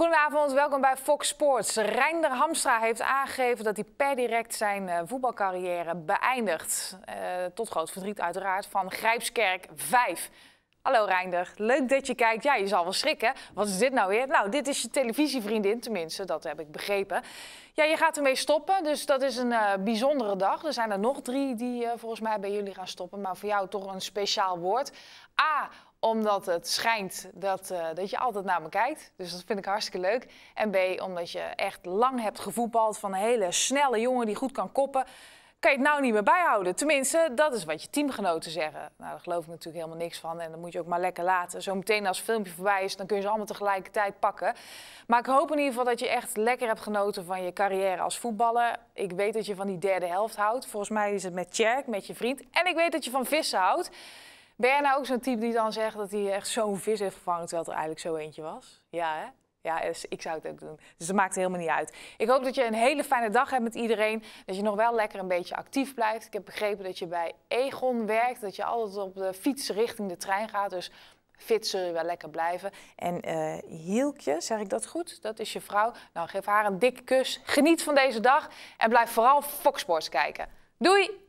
Goedenavond, welkom bij Fox Sports. Reinder Hamstra heeft aangegeven dat hij per direct zijn eh, voetbalcarrière beëindigt. Eh, tot groot verdriet uiteraard van Grijpskerk 5. Hallo Reinder, leuk dat je kijkt. Ja, je zal wel schrikken. Wat is dit nou weer? Nou, dit is je televisievriendin, tenminste, dat heb ik begrepen. Ja, je gaat ermee stoppen, dus dat is een eh, bijzondere dag. Er zijn er nog drie die volgens mij bij jullie gaan stoppen, maar voor jou toch een speciaal woord. A, omdat het schijnt dat, eh, dat je altijd naar me kijkt. Dus dat vind ik hartstikke leuk. En B, omdat je echt lang hebt gevoetbald van een hele snelle jongen die goed kan koppen. Kan je het nou niet meer bijhouden? Tenminste, dat is wat je teamgenoten zeggen. Nou, daar geloof ik natuurlijk helemaal niks van. En dat moet je ook maar lekker laten. Zometeen als het filmpje voorbij is, dan kun je ze allemaal tegelijkertijd pakken. Maar ik hoop in ieder geval dat je echt lekker hebt genoten van je carrière als voetballer. Ik weet dat je van die derde helft houdt. Volgens mij is het met Tjerk, met je vriend. En ik weet dat je van vissen houdt. Ben jij nou ook zo'n type die dan zegt dat hij echt zo'n vis heeft gevangen, terwijl er eigenlijk zo eentje was? Ja, hè? Ja, dus ik zou het ook doen. Dus dat maakt helemaal niet uit. Ik hoop dat je een hele fijne dag hebt met iedereen. Dat je nog wel lekker een beetje actief blijft. Ik heb begrepen dat je bij Egon werkt. Dat je altijd op de fiets richting de trein gaat. Dus fit zul je wel lekker blijven. En uh, Hielkje, zeg ik dat goed? Dat is je vrouw. Nou, geef haar een dikke kus. Geniet van deze dag. En blijf vooral Fox Sports kijken. Doei!